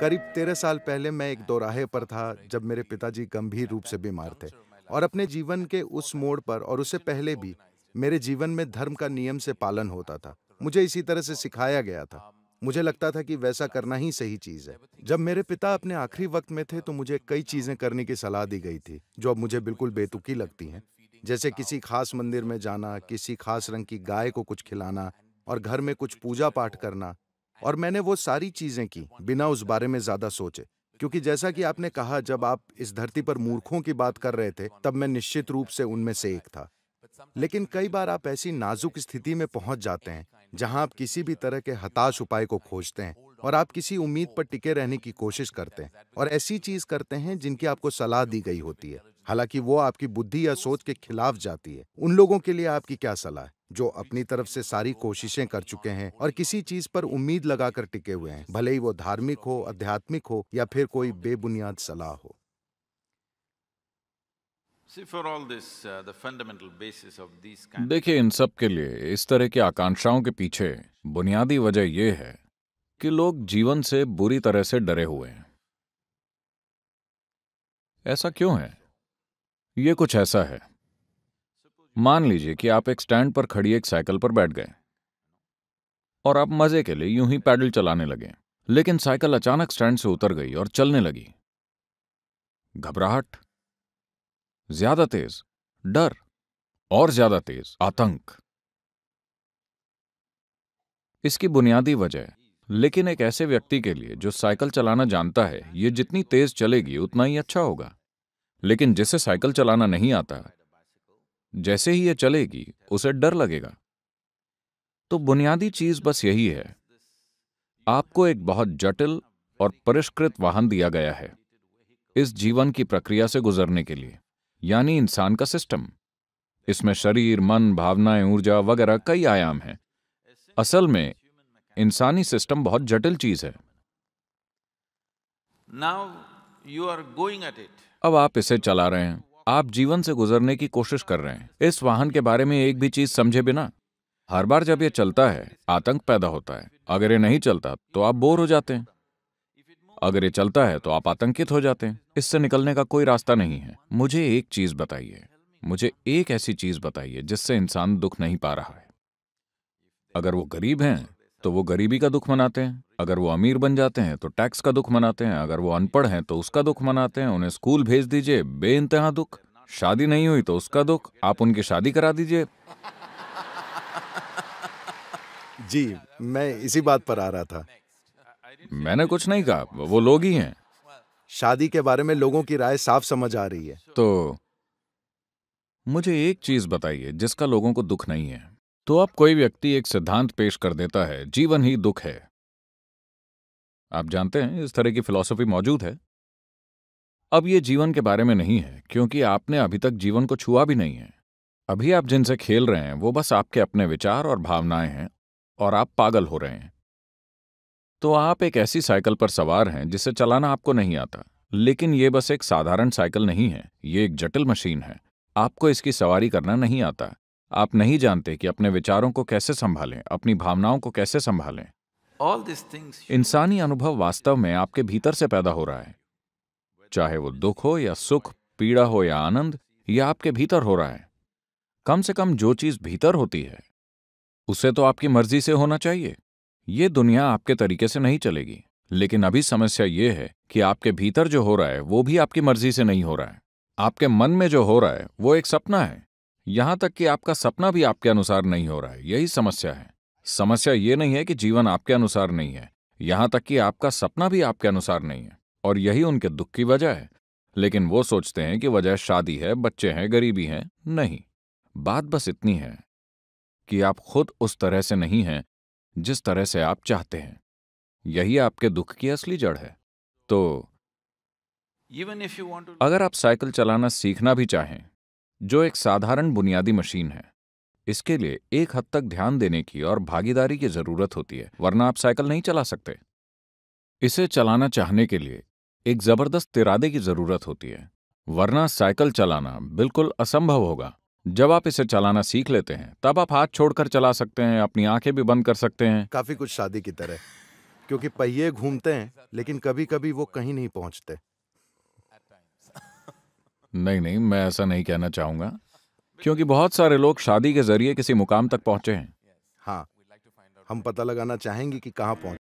करीब तेरह साल पहले मैं एक दोराहे पर था जब मेरे पिताजी गंभीर रूप से बीमार थे और अपने जीवन के उस मोड़ पर और उससे पहले भी मेरे जीवन में धर्म का नियम से पालन होता था मुझे इसी तरह से सिखाया गया था मुझे लगता था कि वैसा करना ही सही चीज़ है जब मेरे पिता अपने आखिरी वक्त में थे तो मुझे कई चीज़ें करने की सलाह दी गई थी जो अब मुझे बिल्कुल बेतुकी लगती हैं जैसे किसी खास मंदिर में जाना किसी खास रंग की गाय को कुछ खिलाना और घर में कुछ पूजा पाठ करना और मैंने वो सारी चीज़ें की बिना उस बारे में ज़्यादा सोचे क्योंकि जैसा कि आपने कहा जब आप इस धरती पर मूर्खों की बात कर रहे थे तब मैं निश्चित रूप से उनमें से एक था लेकिन कई बार आप ऐसी नाजुक स्थिति में पहुंच जाते हैं जहां आप किसी भी तरह के हताश उपाय को खोजते हैं और आप किसी उम्मीद पर टिके रहने की कोशिश करते हैं और ऐसी चीज करते हैं जिनकी आपको सलाह दी गई होती है हालांकि वो आपकी बुद्धि या सोच के खिलाफ जाती है उन लोगों के लिए आपकी क्या सलाह है जो अपनी तरफ से सारी कोशिशें कर चुके हैं और किसी चीज पर उम्मीद लगाकर टिके हुए हैं भले ही वो धार्मिक हो आध्यात्मिक हो या फिर कोई बेबुनियाद सलाह हो uh, देखिए इन सब के लिए इस तरह की आकांक्षाओं के पीछे बुनियादी वजह यह है कि लोग जीवन से बुरी तरह से डरे हुए हैं ऐसा क्यों है ये कुछ ऐसा है मान लीजिए कि आप एक स्टैंड पर खड़ी एक साइकिल पर बैठ गए और आप मजे के लिए यूं ही पैडल चलाने लगे लेकिन साइकिल अचानक स्टैंड से उतर गई और चलने लगी घबराहट ज्यादा तेज डर और ज्यादा तेज आतंक इसकी बुनियादी वजह लेकिन एक ऐसे व्यक्ति के लिए जो साइकिल चलाना जानता है ये जितनी तेज चलेगी उतना ही अच्छा होगा लेकिन जिसे साइकिल चलाना नहीं आता जैसे ही यह चलेगी उसे डर लगेगा तो बुनियादी चीज बस यही है आपको एक बहुत जटिल और परिष्कृत वाहन दिया गया है इस जीवन की प्रक्रिया से गुजरने के लिए यानी इंसान का सिस्टम इसमें शरीर मन भावनाएं ऊर्जा वगैरह कई आयाम हैं असल में इंसानी सिस्टम बहुत जटिल चीज है Now, अब आप इसे चला रहे हैं आप जीवन से गुजरने की कोशिश कर रहे हैं इस वाहन के बारे में एक भी चीज समझे बिना हर बार जब यह चलता है आतंक पैदा होता है अगर ये नहीं चलता तो आप बोर हो जाते हैं अगर ये चलता है तो आप आतंकित हो जाते हैं इससे निकलने का कोई रास्ता नहीं है मुझे एक चीज बताइए मुझे एक ऐसी चीज बताइए जिससे इंसान दुख नहीं पा रहा है अगर वो गरीब हैं तो वो गरीबी का दुख मनाते हैं अगर वो अमीर बन जाते हैं तो टैक्स का दुख मनाते हैं अगर वो अनपढ़ हैं तो उसका दुख मनाते हैं उन्हें स्कूल भेज दीजिए बे इंतहा दुख शादी नहीं हुई तो उसका दुख आप उनकी शादी करा दीजिए जी मैं इसी बात पर आ रहा था मैंने कुछ नहीं कहा वो लोग ही हैं शादी के बारे में लोगों की राय साफ समझ आ रही है तो मुझे एक चीज बताइए जिसका लोगों को दुख नहीं है तो अब कोई व्यक्ति एक सिद्धांत पेश कर देता है जीवन ही दुख है आप जानते हैं इस तरह की फिलॉसफी मौजूद है अब ये जीवन के बारे में नहीं है क्योंकि आपने अभी तक जीवन को छुआ भी नहीं है अभी आप जिनसे खेल रहे हैं वो बस आपके अपने विचार और भावनाएं हैं और आप पागल हो रहे हैं तो आप एक ऐसी साइकिल पर सवार हैं जिसे चलाना आपको नहीं आता लेकिन ये बस एक साधारण साइकिल नहीं है ये एक जटिल मशीन है आपको इसकी सवारी करना नहीं आता आप नहीं जानते कि अपने विचारों को कैसे संभालें अपनी भावनाओं को कैसे संभालें ऑल दिस इंसानी अनुभव वास्तव में आपके भीतर से पैदा हो रहा है चाहे वो दुख हो या सुख पीड़ा हो या आनंद यह आपके भीतर हो रहा है कम से कम जो चीज भीतर होती है उसे तो आपकी मर्जी से होना चाहिए ये दुनिया आपके तरीके से नहीं चलेगी लेकिन अभी समस्या ये है कि आपके भीतर जो हो रहा है वो भी आपकी मर्जी से नहीं हो रहा है आपके मन में जो हो रहा है वो एक सपना है यहां तक कि आपका सपना भी आपके अनुसार नहीं हो रहा है यही समस्या है समस्या ये नहीं है कि जीवन आपके अनुसार नहीं है यहां तक कि आपका सपना भी आपके अनुसार नहीं है और यही उनके दुख की वजह है लेकिन वो सोचते हैं कि वजह शादी है बच्चे हैं गरीबी है नहीं बात बस इतनी है कि आप खुद उस तरह से नहीं हैं जिस तरह से आप चाहते हैं यही आपके दुख की असली जड़ है तो अगर आप साइकिल चलाना सीखना भी चाहें जो एक साधारण बुनियादी मशीन है इसके लिए एक हद तक ध्यान देने की और भागीदारी की जरूरत होती है वरना आप साइकिल नहीं चला सकते इसे चलाना चाहने के लिए एक जबरदस्त इरादे की जरूरत होती है वरना साइकिल चलाना बिल्कुल असंभव होगा जब आप इसे चलाना सीख लेते हैं तब आप हाथ छोड़कर चला सकते हैं अपनी आंखें भी बंद कर सकते हैं काफी कुछ शादी की तरह क्योंकि पहिए घूमते हैं लेकिन कभी कभी वो कहीं नहीं पहुंचते नहीं नहीं मैं ऐसा नहीं कहना चाहूंगा क्योंकि बहुत सारे लोग शादी के जरिए किसी मुकाम तक पहुंचे हैं हाँ हम पता लगाना चाहेंगे कि कहाँ पहुंचे